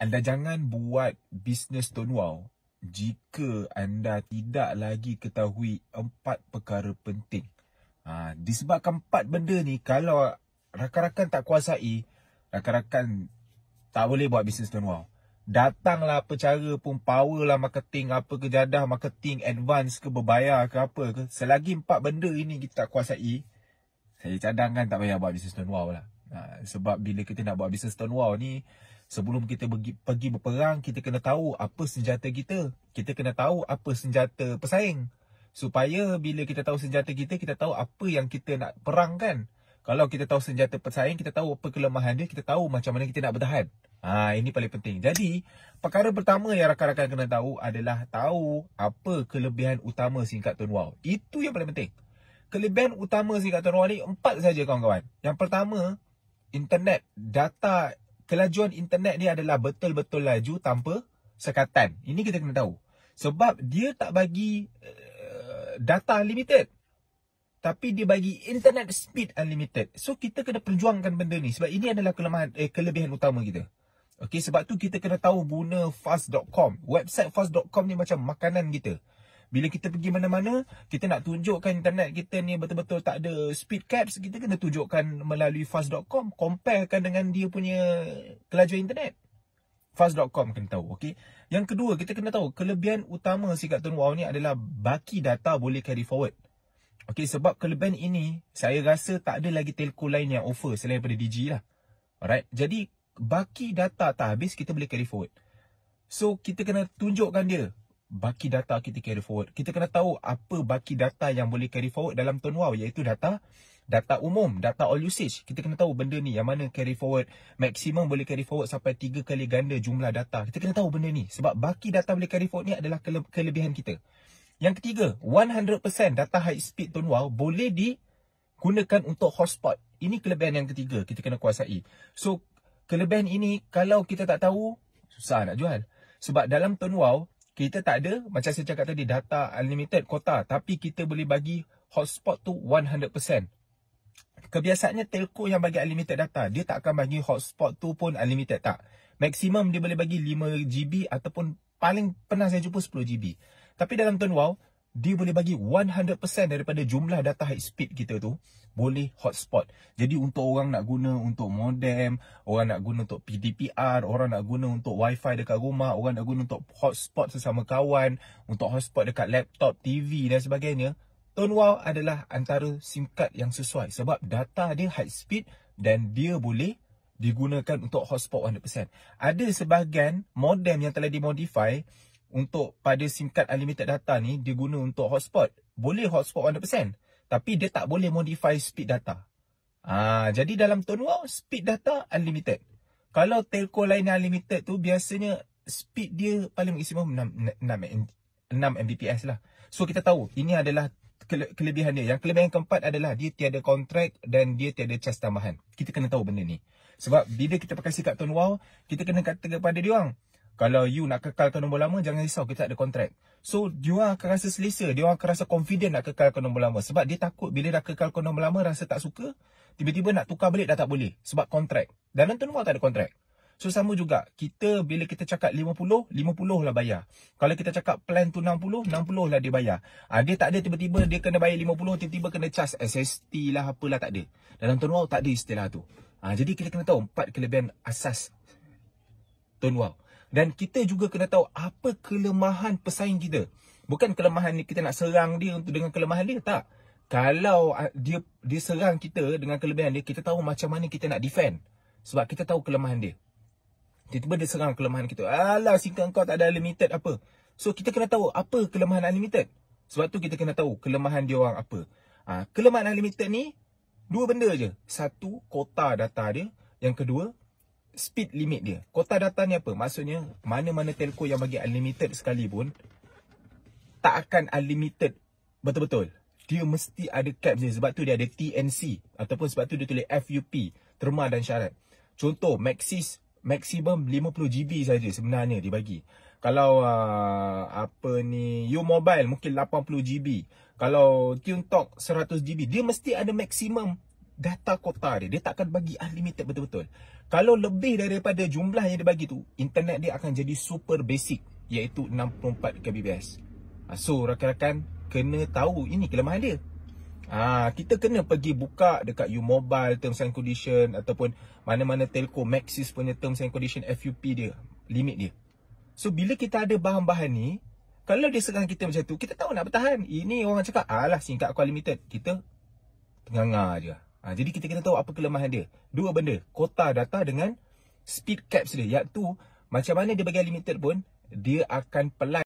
Anda jangan buat bisnes Tuan jika anda tidak lagi ketahui empat perkara penting. Ha, disebabkan empat benda ni, kalau rakan-rakan tak kuasai, rakan-rakan tak boleh buat bisnes Tuan Datanglah apa cara pun, power lah marketing, apa ke jadah marketing, advance ke berbayar ke apa ke. Selagi empat benda ini kita tak kuasai, saya cadangkan tak payah buat bisnes Tuan lah. Ha, sebab bila kita nak buat bisnes Tuan ni, sebelum kita pergi, pergi berperang kita kena tahu apa senjata kita kita kena tahu apa senjata pesaing supaya bila kita tahu senjata kita kita tahu apa yang kita nak perang kan kalau kita tahu senjata pesaing kita tahu apa kelemahan dia kita tahu macam mana kita nak bertahan ha ini paling penting jadi perkara pertama yang rakan-rakan kena tahu adalah tahu apa kelebihan utama singkat Tuan Wow itu yang paling penting kelebihan utama singkat Tuan Wow ni empat saja kawan-kawan yang pertama internet data kelajuan internet ni adalah betul-betul laju tanpa sekatan. Ini kita kena tahu. Sebab dia tak bagi uh, data limited. Tapi dia bagi internet speed unlimited. So kita kena perjuangkan benda ni. Sebab ini adalah kelemahan, eh, kelebihan utama kita. Okay, sebab tu kita kena tahu guna fast.com. Website fast.com ni macam makanan kita. Bila kita pergi mana-mana, kita nak tunjukkan internet kita ni betul-betul tak ada speed caps, kita kena tunjukkan melalui fast.com, comparekan dengan dia punya kelajuan internet. Fast.com kena tahu, okay? Yang kedua, kita kena tahu, kelebihan utama si Tone Wow ni adalah baki data boleh carry forward. Okay, sebab kelebihan ini, saya rasa tak ada lagi telco lain yang offer selain daripada DG lah. Alright, jadi baki data tak habis, kita boleh carry forward. So, kita kena tunjukkan dia baki data kita carry forward. Kita kena tahu apa baki data yang boleh carry forward dalam tone wow iaitu data data umum, data all usage. Kita kena tahu benda ni yang mana carry forward maksimum boleh carry forward sampai 3 kali ganda jumlah data. Kita kena tahu benda ni sebab baki data boleh carry forward ni adalah kele- kelebihan kita. Yang ketiga, 100% data high speed tone wow boleh digunakan untuk hotspot. Ini kelebihan yang ketiga kita kena kuasai. So, kelebihan ini kalau kita tak tahu, susah nak jual. Sebab dalam tone wow, kita tak ada macam saya cakap tadi data unlimited kota tapi kita boleh bagi hotspot tu 100%. Kebiasaannya telco yang bagi unlimited data dia tak akan bagi hotspot tu pun unlimited tak. Maksimum dia boleh bagi 5 GB ataupun paling pernah saya jumpa 10 GB. Tapi dalam Turn Wow, dia boleh bagi 100% daripada jumlah data high speed kita tu boleh hotspot. Jadi untuk orang nak guna untuk modem, orang nak guna untuk PDPR, orang nak guna untuk wifi dekat rumah, orang nak guna untuk hotspot sesama kawan, untuk hotspot dekat laptop, TV dan sebagainya, Tonewow adalah antara SIM card yang sesuai sebab data dia high speed dan dia boleh digunakan untuk hotspot 100%. Ada sebahagian modem yang telah dimodify untuk pada SIM card unlimited data ni dia guna untuk hotspot. Boleh hotspot 100% tapi dia tak boleh modify speed data. Ah, jadi dalam Tone Wow speed data unlimited. Kalau telco lain yang unlimited tu biasanya speed dia paling maksimum 6, 6 Mbps lah. So kita tahu ini adalah kelebihan dia. Yang kelebihan keempat adalah dia tiada kontrak dan dia tiada cas tambahan. Kita kena tahu benda ni. Sebab bila kita pakai sikap Tone Wow, kita kena kata kepada dia orang, kalau you nak kekalkan nombor lama, jangan risau kita ada kontrak. So, you akan rasa selesa. Dia akan rasa confident nak kekalkan nombor lama. Sebab dia takut bila dah kekalkan nombor lama, rasa tak suka. Tiba-tiba nak tukar balik dah tak boleh. Sebab kontrak. Dan nanti nombor tak ada kontrak. So, sama juga. Kita bila kita cakap 50, 50 lah bayar. Kalau kita cakap plan tu 60, 60 lah dia bayar. Ha, dia tak ada tiba-tiba dia kena bayar 50, tiba-tiba kena charge SST lah apalah tak ada. Dalam turn wow tak ada istilah tu. Ha, jadi kita kena tahu empat kelebihan asas turn dan kita juga kena tahu apa kelemahan pesaing kita. Bukan kelemahan ni kita nak serang dia untuk dengan kelemahan dia, tak. Kalau ah, dia dia serang kita dengan kelebihan dia, kita tahu macam mana kita nak defend. Sebab kita tahu kelemahan dia. Tiba-tiba dia serang kelemahan kita. Alah, singkang kau tak ada limited apa. So, kita kena tahu apa kelemahan unlimited. Sebab tu kita kena tahu kelemahan dia orang apa. Ha, kelemahan unlimited ni, dua benda je. Satu, kota data dia. Yang kedua, speed limit dia. Kota data ni apa? Maksudnya mana-mana telco yang bagi unlimited sekali pun tak akan unlimited betul-betul. Dia mesti ada cap dia. Sebab tu dia ada TNC ataupun sebab tu dia tulis FUP, terma dan syarat. Contoh Maxis maximum 50 GB saja sebenarnya dia bagi. Kalau uh, apa ni U Mobile mungkin 80 GB. Kalau Tune Talk 100 GB. Dia mesti ada maksimum data kuota dia dia akan bagi unlimited betul-betul kalau lebih daripada jumlah yang dia bagi tu internet dia akan jadi super basic iaitu 64 kbps ah, so rakan-rakan kena tahu ini kelemahan dia Ah, kita kena pergi buka dekat U Mobile terms and condition ataupun mana-mana telco Maxis punya terms and condition FUP dia, limit dia. So bila kita ada bahan-bahan ni, kalau dia serang kita macam tu, kita tahu nak bertahan. Ini orang cakap, alah singkat aku limited. Kita tengah-ngah je. Ha, jadi kita kena tahu apa kelemahan dia. Dua benda, kota data dengan speed caps dia. Yang tu macam mana dia bagi limited pun dia akan pelan